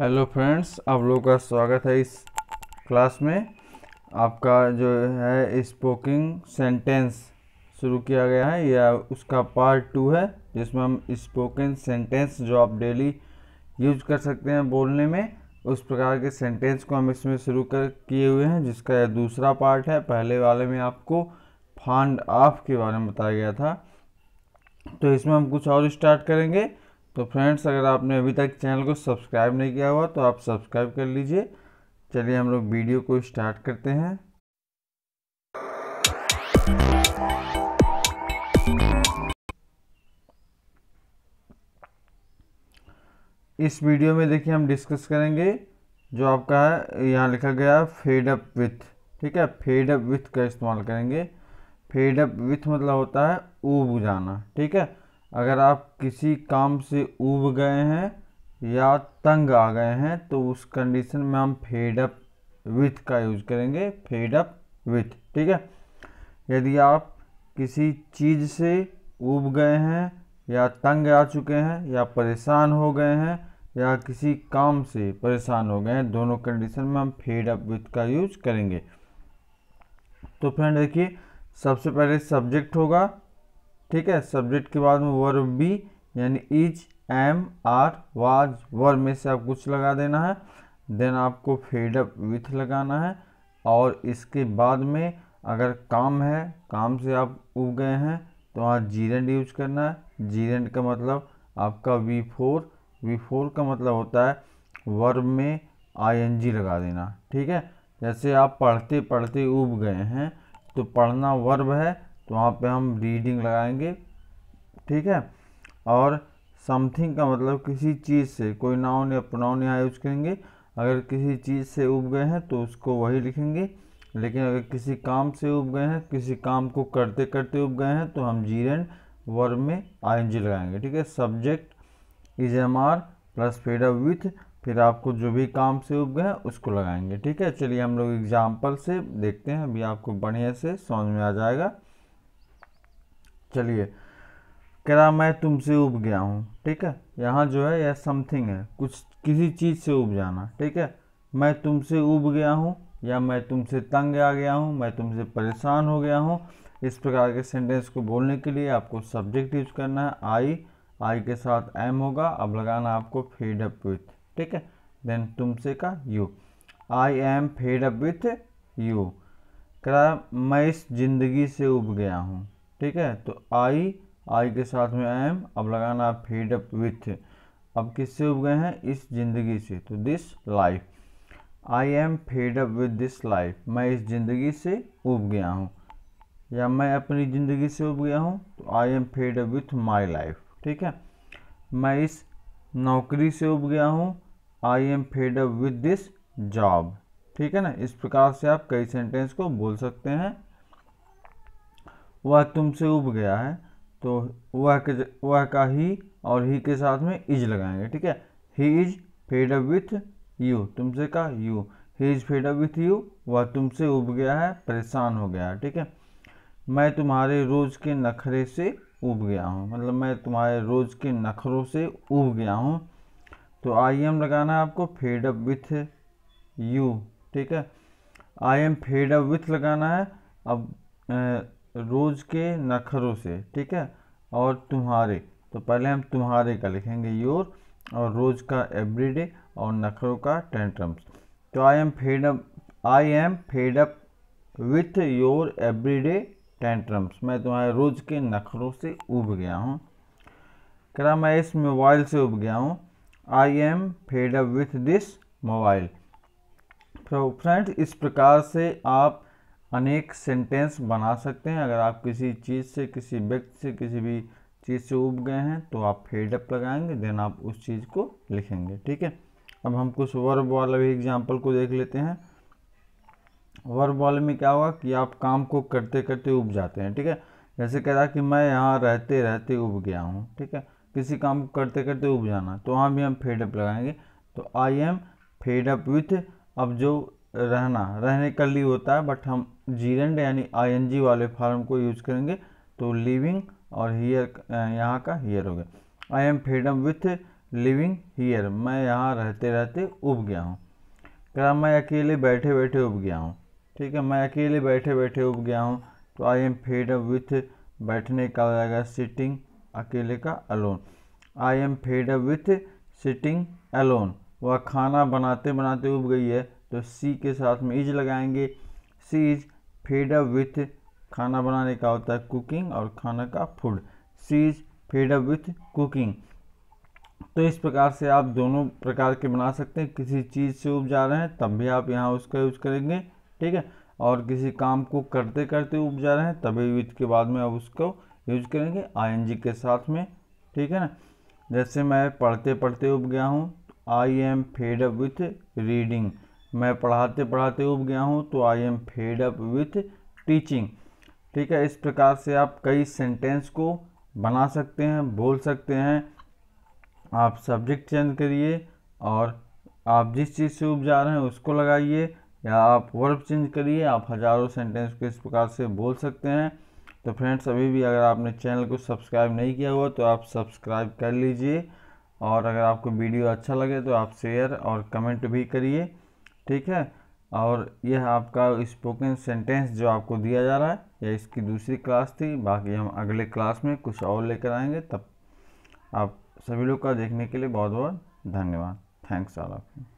hello friends आप लोगों का स्वागत है इस क्लास में आपका जो है स्पोकिंग सेंटेंस शुरू किया गया है या उसका पार्ट टू है जिसमें हम स्पोकिंग सेंटेंस जो आप डेली यूज कर सकते हैं बोलने में उस प्रकार के सेंटेंस को हम इसमें शुरू कर किए हुए हैं जिसका यह दूसरा पार्ट है पहले वाले में आपको फांड ऑफ के बारे में बताया गया था तो इसमें हम कुछ और स्टार्ट करेंगे तो फ्रेंड्स अगर आपने अभी तक चैनल को सब्सक्राइब नहीं किया हुआ तो आप सब्सक्राइब कर लीजिए चलिए हम लोग वीडियो को स्टार्ट करते हैं इस वीडियो में देखिए हम डिस्कस करेंगे जो आपका है यहाँ लिखा गया फेड अप विथ ठीक है फेड अप विथ का इस्तेमाल करेंगे फेड अप विथ मतलब होता है ऊब जाना ठीक है अगर आप किसी काम से ऊब गए हैं या तंग आ गए हैं तो उस कंडीशन में हम फेड अप विथ का यूज़ करेंगे फेड अप विथ ठीक है यदि आप किसी चीज़ से ऊब गए हैं या तंग आ चुके हैं या परेशान हो गए हैं या किसी काम से परेशान हो गए हैं दोनों कंडीशन में हम फेड अप विथ का यूज करेंगे तो फ्रेंड देखिए सबसे पहले सब्जेक्ट होगा ठीक है सब्जेक्ट के बाद में वर्ब बी यानी is am are was verb में से आप कुछ लगा देना है देन आपको फेड अप विथ लगाना है और इसके बाद में अगर काम है काम से आप उग गए हैं तो वहाँ जीरेंड यूज करना है जीरेंड का मतलब आपका वी फोर वी फोर का मतलब होता है वर्ब में आई लगा देना ठीक है जैसे आप पढ़ते पढ़ते उब गए हैं तो पढ़ना वर्ब है तो वहाँ पे हम रीडिंग लगाएंगे ठीक है और समथिंग का मतलब किसी चीज़ से कोई नाउन या प्रोनाउन यहाँ यूज करेंगे अगर किसी चीज़ से उब गए हैं तो उसको वही लिखेंगे लेकिन अगर किसी काम से उब गए हैं किसी काम को करते करते उब गए हैं तो हम एंड वर्ब में आई लगाएंगे ठीक है subject is am are plus fed up with फिर आपको जो भी काम से उब गए हैं उसको लगाएंगे ठीक है चलिए हम लोग एग्जाम्पल से देखते हैं अभी आपको बढ़िया से समझ में आ जाएगा चलिए कह रहा मैं तुमसे उब गया हूँ ठीक है यहाँ जो है यह समथिंग है कुछ किसी चीज़ से उब जाना ठीक है मैं तुमसे उब गया हूँ या मैं तुमसे तंग आ गया हूँ मैं तुमसे परेशान हो गया हूँ इस प्रकार के सेंटेंस को बोलने के लिए आपको सब्जेक्ट यूज करना है आई आई के साथ एम होगा अब लगाना आपको फेड अप विथ ठीक है देन तुमसे का you I am fed up with you करा मैं इस जिंदगी से उब गया हूँ ठीक है तो आई आई के साथ में एम अब लगाना आप फीड अप विथ अब किससे उग गए हैं इस जिंदगी से तो this life I am fed up with this life मैं इस ज़िंदगी से उब गया हूँ या मैं अपनी ज़िंदगी से उब गया हूँ तो I am fed up with my life ठीक है मैं इस नौकरी से उब गया हूँ I am fed up with this job ठीक है ना इस प्रकार से आप कई सेंटेंस को बोल सकते हैं वह तुमसे उब गया है तो वह के वह का ही और ही के साथ में इज लगाएंगे ठीक है he is fed up with you तुमसे का you he is fed up with you वह तुमसे उब गया है परेशान हो गया है ठीक है मैं तुम्हारे रोज़ के नखरे से उब गया हूँ मतलब मैं तुम्हारे रोज़ के नखरों से उब गया हूँ तो आई एम लगाना है आपको फेड अप विथ यू ठीक है I am fed up with लगाना है अब रोज के नखरों से ठीक है और तुम्हारे तो पहले हम तुम्हारे का लिखेंगे योर और रोज का एवरीडे और नखरों का टेंट्रम्स तो I am fed up I am fed up with your everyday tantrums मैं तुम्हारे रोज के नखरों से उब गया हूँ करा मैं इस मोबाइल से उब गया हूँ I am fed up with this mobile तो फ्रेंड्स इस प्रकार से आप अनेक सेंटेंस बना सकते हैं अगर आप किसी चीज़ से किसी व्यक्ति से किसी भी चीज़ से उब गए हैं तो आप फेडअप लगाएंगे देन आप उस चीज़ को लिखेंगे ठीक है अब हम कुछ वर्ब वाला भी एग्जाम्पल को देख लेते हैं वर्ब वाले में क्या होगा कि आप काम को करते करते उब जाते हैं ठीक है जैसे कह रहा कि मैं यहाँ रहते रहते उब गया हूँ ठीक है किसी काम को करते करते उब जाना तो वहाँ भी हम फेडअप लगाएंगे तो आई एम फेडअप विथ अब जो रहना रहने का ली होता है बट हम जीरेंड यानी आईएनजी वाले फॉर्म को यूज करेंगे तो लिविंग और हीयर यहाँ का हियर हो गया I am freedom with living here मैं यहाँ रहते रहते उब गया हूँ क्या मैं अकेले बैठे बैठे उब गया हूँ ठीक है मैं अकेले बैठे बैठे उब गया हूँ तो आई एम फ्रीडम विथ बैठने का हो जाएगा सिटिंग अकेले का alone I am fed with sitting alone वह खाना बनाते बनाते उब गई है तो सी के साथ में इज लगाएंगे she is fed up with खाना बनाने का होता है कुकिंग और खाना का food she is fed up with cooking तो इस प्रकार से आप दोनों प्रकार के बना सकते हैं किसी चीज़ से उपजा रहे हैं तब भी आप यहाँ उसका यूज करेंगे ठीक है और किसी काम को करते करते उपजा रहे हैं तभी विथ के बाद में आप उसको यूज करेंगे आई के साथ में ठीक है ना जैसे मैं पढ़ते पढ़ते उप गया हूँ I am fed up with reading मैं पढ़ाते पढ़ाते उब गया हूँ तो I am fed up with teaching ठीक है इस प्रकार से आप कई सेंटेंस को बना सकते हैं बोल सकते हैं आप सब्जेक्ट चेंज करिए और आप जिस चीज़ से उब जा रहे हैं उसको लगाइए या आप वर्ब चेंज करिए आप हज़ारों सेंटेंस को इस प्रकार से बोल सकते हैं तो फ्रेंड्स अभी भी अगर आपने चैनल को सब्सक्राइब नहीं किया हुआ तो आप सब्सक्राइब कर लीजिए और अगर आपको वीडियो अच्छा लगे तो आप शेयर और कमेंट भी करिए ठीक है और यह आपका स्पोकन सेंटेंस जो आपको दिया जा रहा है यह इसकी दूसरी क्लास थी बाकी हम अगले क्लास में कुछ और लेकर आएंगे तब आप सभी लोग का देखने के लिए बहुत बहुत धन्यवाद थैंक्स ऑल ऑफ